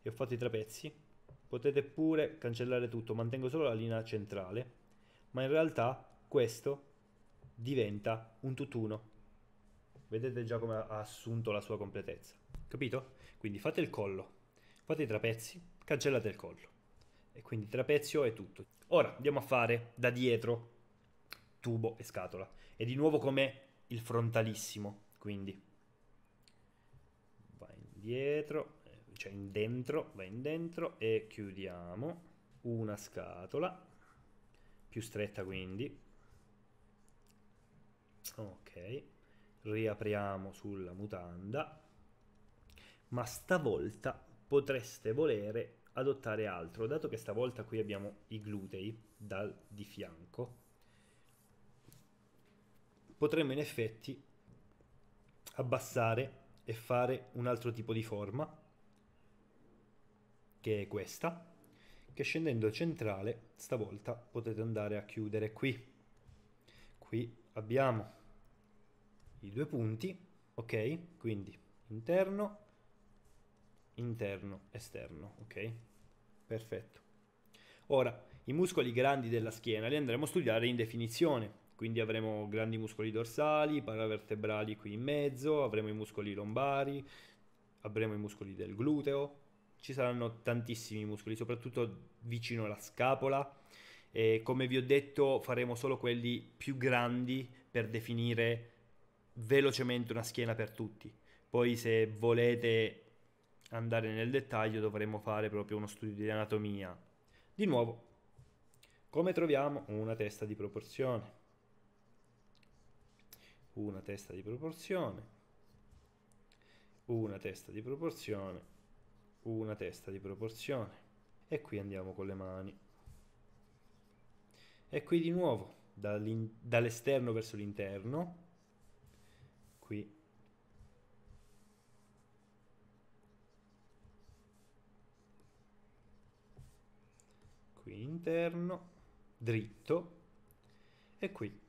Speaker 1: e ho fatto i trapezzi Potete pure cancellare tutto, mantengo solo la linea centrale, ma in realtà questo diventa un tutt'uno. Vedete già come ha assunto la sua completezza. Capito? Quindi fate il collo, fate i trapezi, cancellate il collo. E quindi trapezio è tutto. Ora andiamo a fare da dietro tubo e scatola. E di nuovo come il frontalissimo, quindi va indietro cioè in dentro, va in dentro e chiudiamo una scatola più stretta quindi ok riapriamo sulla mutanda ma stavolta potreste volere adottare altro dato che stavolta qui abbiamo i glutei dal di fianco potremmo in effetti abbassare e fare un altro tipo di forma che è questa, che scendendo centrale stavolta potete andare a chiudere qui. Qui abbiamo i due punti, ok? Quindi interno, interno, esterno, ok? Perfetto. Ora, i muscoli grandi della schiena li andremo a studiare in definizione, quindi avremo grandi muscoli dorsali, paravertebrali qui in mezzo, avremo i muscoli lombari, avremo i muscoli del gluteo, ci saranno tantissimi muscoli, soprattutto vicino alla scapola. E come vi ho detto, faremo solo quelli più grandi per definire velocemente una schiena per tutti. Poi, se volete andare nel dettaglio, dovremo fare proprio uno studio di anatomia. Di nuovo, come troviamo una testa di proporzione? Una testa di proporzione, una testa di proporzione una testa di proporzione e qui andiamo con le mani e qui di nuovo dall'esterno verso l'interno qui qui interno dritto e qui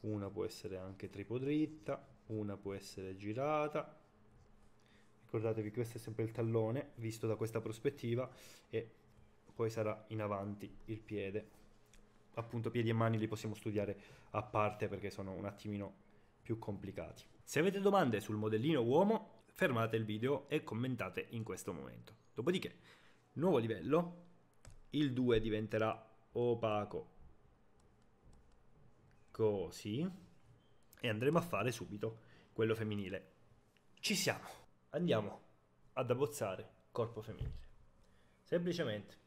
Speaker 1: una può essere anche tripodritta una può essere girata ricordatevi questo è sempre il tallone visto da questa prospettiva e poi sarà in avanti il piede appunto piedi e mani li possiamo studiare a parte perché sono un attimino più complicati se avete domande sul modellino uomo fermate il video e commentate in questo momento dopodiché nuovo livello il 2 diventerà opaco così e andremo a fare subito quello femminile ci siamo andiamo ad abbozzare corpo femminile. Semplicemente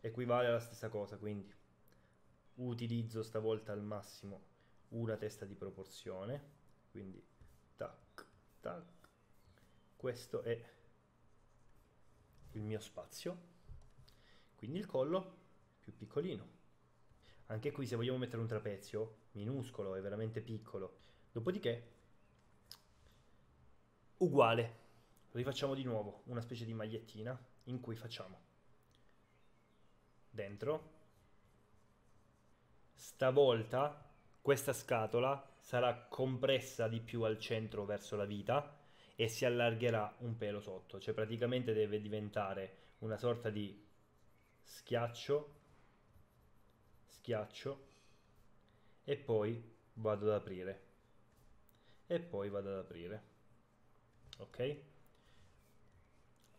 Speaker 1: equivale alla stessa cosa, quindi utilizzo stavolta al massimo una testa di proporzione, quindi tac, tac, questo è il mio spazio, quindi il collo più piccolino. Anche qui se vogliamo mettere un trapezio minuscolo, è veramente piccolo, dopodiché uguale rifacciamo di nuovo una specie di magliettina in cui facciamo dentro stavolta questa scatola sarà compressa di più al centro verso la vita e si allargherà un pelo sotto, cioè praticamente deve diventare una sorta di schiaccio, schiaccio e poi vado ad aprire e poi vado ad aprire, ok?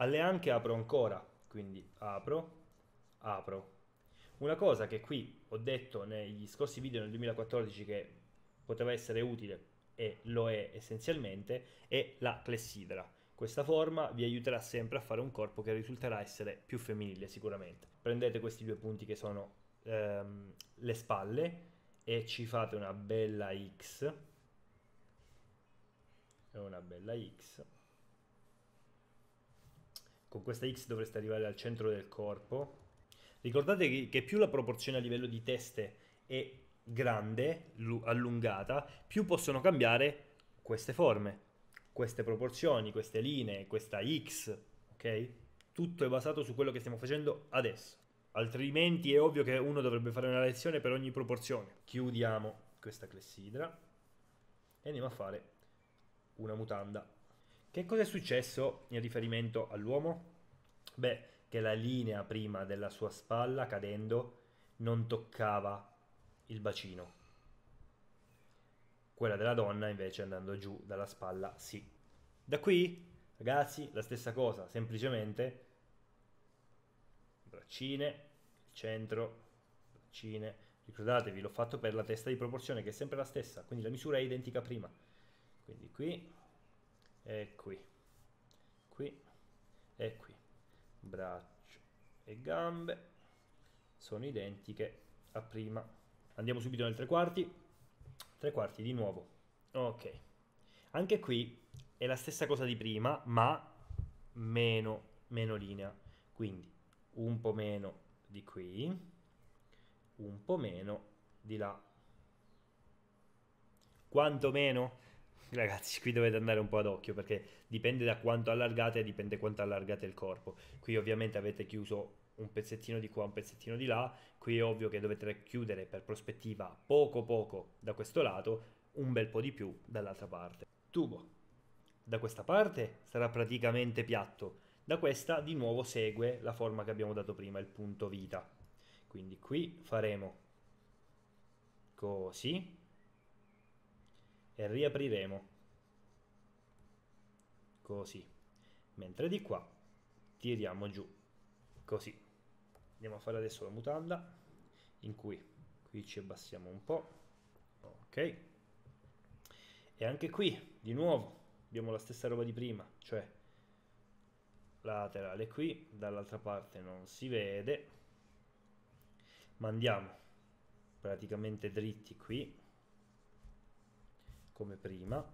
Speaker 1: alle anche apro ancora, quindi apro, apro. Una cosa che qui ho detto negli scorsi video nel 2014 che poteva essere utile e lo è essenzialmente è la clessidra. Questa forma vi aiuterà sempre a fare un corpo che risulterà essere più femminile sicuramente. Prendete questi due punti che sono ehm, le spalle e ci fate una bella X. Una bella X con questa X dovreste arrivare al centro del corpo. Ricordate che più la proporzione a livello di teste è grande, allungata, più possono cambiare queste forme, queste proporzioni, queste linee, questa X, ok? Tutto è basato su quello che stiamo facendo adesso. Altrimenti è ovvio che uno dovrebbe fare una lezione per ogni proporzione. Chiudiamo questa clessidra e andiamo a fare una mutanda che cosa è successo in riferimento all'uomo? Beh, che la linea prima della sua spalla cadendo non toccava il bacino. Quella della donna invece andando giù dalla spalla sì. Da qui, ragazzi, la stessa cosa, semplicemente braccine, centro, braccine. Ricordatevi, l'ho fatto per la testa di proporzione che è sempre la stessa, quindi la misura è identica prima. Quindi qui e qui qui e qui braccio e gambe sono identiche a prima andiamo subito nel tre quarti tre quarti di nuovo ok anche qui è la stessa cosa di prima ma meno meno linea quindi un po' meno di qui un po' meno di là quanto meno ragazzi, qui dovete andare un po' ad occhio perché dipende da quanto allargate e dipende quanto allargate il corpo. Qui ovviamente avete chiuso un pezzettino di qua, un pezzettino di là, qui è ovvio che dovete chiudere per prospettiva poco poco da questo lato, un bel po' di più dall'altra parte. Tubo. Da questa parte sarà praticamente piatto, da questa di nuovo segue la forma che abbiamo dato prima, il punto vita. Quindi qui faremo così, e riapriremo così mentre di qua tiriamo giù così andiamo a fare adesso la mutanda in cui qui ci abbassiamo un po ok e anche qui di nuovo abbiamo la stessa roba di prima cioè laterale qui dall'altra parte non si vede ma andiamo praticamente dritti qui come prima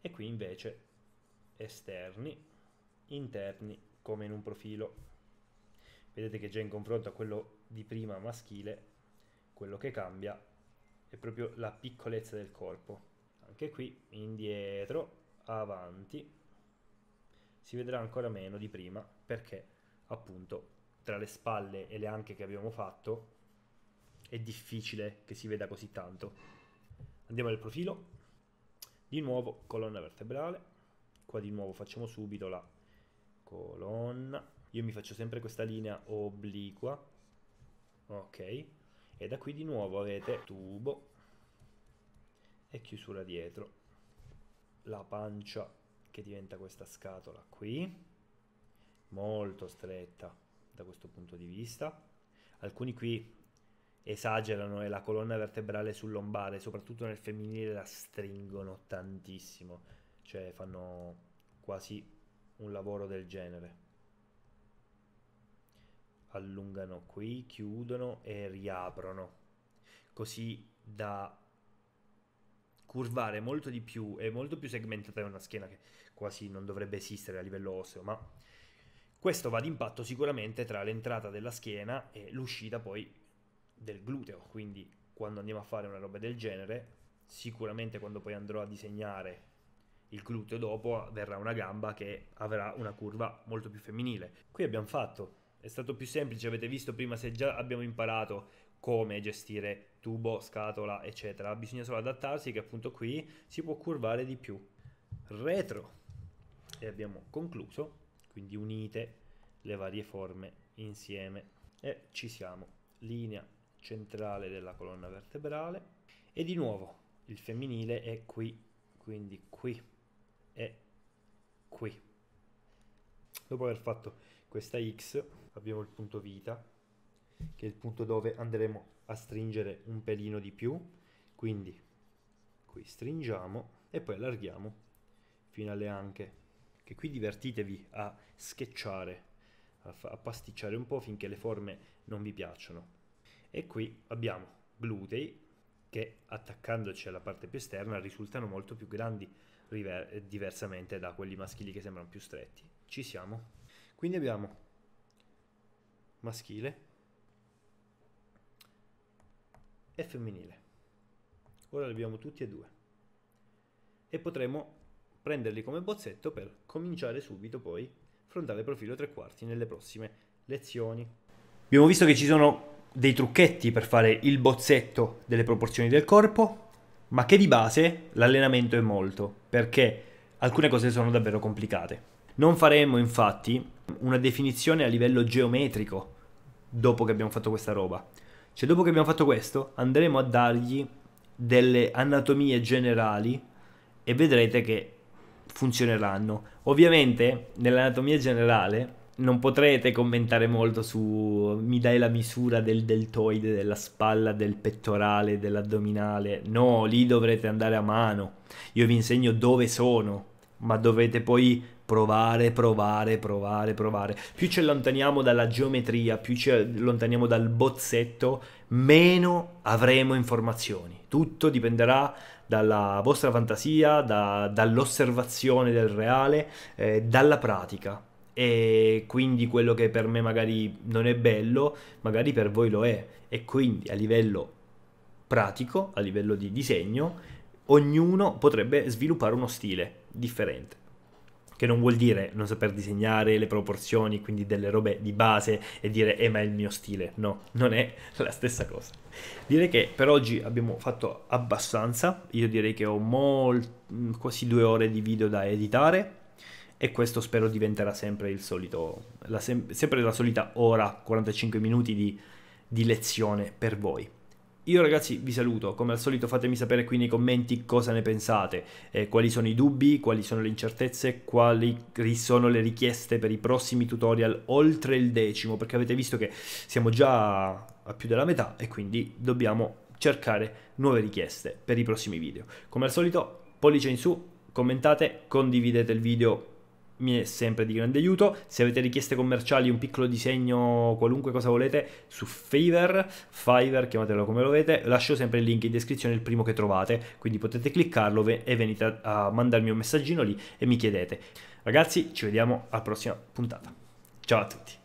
Speaker 1: e qui invece esterni, interni come in un profilo. Vedete che già in confronto a quello di prima maschile quello che cambia è proprio la piccolezza del corpo. Anche qui indietro, avanti, si vedrà ancora meno di prima perché appunto tra le spalle e le anche che abbiamo fatto è difficile che si veda così tanto. Andiamo al profilo di nuovo colonna vertebrale qua di nuovo facciamo subito la colonna io mi faccio sempre questa linea obliqua ok e da qui di nuovo avete tubo e chiusura dietro la pancia che diventa questa scatola qui molto stretta da questo punto di vista alcuni qui esagerano e la colonna vertebrale sul lombare, soprattutto nel femminile, la stringono tantissimo, cioè fanno quasi un lavoro del genere. Allungano qui, chiudono e riaprono, così da curvare molto di più, e molto più segmentata è una schiena che quasi non dovrebbe esistere a livello osseo, ma questo va d'impatto sicuramente tra l'entrata della schiena e l'uscita poi del gluteo, quindi quando andiamo a fare una roba del genere, sicuramente quando poi andrò a disegnare il gluteo dopo verrà una gamba che avrà una curva molto più femminile. Qui abbiamo fatto, è stato più semplice, avete visto prima se già abbiamo imparato come gestire tubo, scatola, eccetera. Bisogna solo adattarsi che appunto qui si può curvare di più. Retro. E abbiamo concluso, quindi unite le varie forme insieme e ci siamo. Linea centrale della colonna vertebrale e di nuovo il femminile è qui, quindi qui e qui. Dopo aver fatto questa X abbiamo il punto vita, che è il punto dove andremo a stringere un pelino di più, quindi qui stringiamo e poi allarghiamo fino alle anche. Che qui divertitevi a schiacciare, a, a pasticciare un po' finché le forme non vi piacciono. E qui abbiamo glutei che attaccandoci alla parte più esterna risultano molto più grandi eh, diversamente da quelli maschili che sembrano più stretti. Ci siamo. Quindi abbiamo maschile e femminile. Ora li abbiamo tutti e due. E potremo prenderli come bozzetto per cominciare subito poi a frontare il profilo tre quarti nelle prossime lezioni. Abbiamo visto che ci sono dei trucchetti per fare il bozzetto delle proporzioni del corpo, ma che di base l'allenamento è molto, perché alcune cose sono davvero complicate. Non faremo infatti una definizione a livello geometrico dopo che abbiamo fatto questa roba. Cioè dopo che abbiamo fatto questo andremo a dargli delle anatomie generali e vedrete che funzioneranno. Ovviamente nell'anatomia generale non potrete commentare molto su mi dai la misura del deltoide, della spalla, del pettorale, dell'addominale. No, lì dovrete andare a mano. Io vi insegno dove sono, ma dovete poi provare, provare, provare, provare. Più ci allontaniamo dalla geometria, più ci allontaniamo dal bozzetto, meno avremo informazioni. Tutto dipenderà dalla vostra fantasia, da, dall'osservazione del reale, eh, dalla pratica e quindi quello che per me magari non è bello, magari per voi lo è. E quindi a livello pratico, a livello di disegno, ognuno potrebbe sviluppare uno stile differente che non vuol dire non saper disegnare le proporzioni, quindi delle robe di base e dire eh ma è il mio stile, no, non è la stessa cosa. Direi che per oggi abbiamo fatto abbastanza, io direi che ho mol- mm, quasi due ore di video da editare, e questo spero diventerà sempre il solito, la sem- sempre la solita ora, 45 minuti di, di lezione per voi. Io ragazzi vi saluto, come al solito fatemi sapere qui nei commenti cosa ne pensate, eh, quali sono i dubbi, quali sono le incertezze, quali sono le richieste per i prossimi tutorial oltre il decimo, perché avete visto che siamo già a più della metà e quindi dobbiamo cercare nuove richieste per i prossimi video. Come al solito pollice in su, commentate, condividete il video mi è sempre di grande aiuto. Se avete richieste commerciali, un piccolo disegno, qualunque cosa volete, su Fiverr, Fiverr, chiamatelo come lo volete, lascio sempre il link in descrizione, il primo che trovate, quindi potete cliccarlo e venite a mandarmi un messaggino lì e mi chiedete. Ragazzi, ci vediamo alla prossima puntata. Ciao a tutti.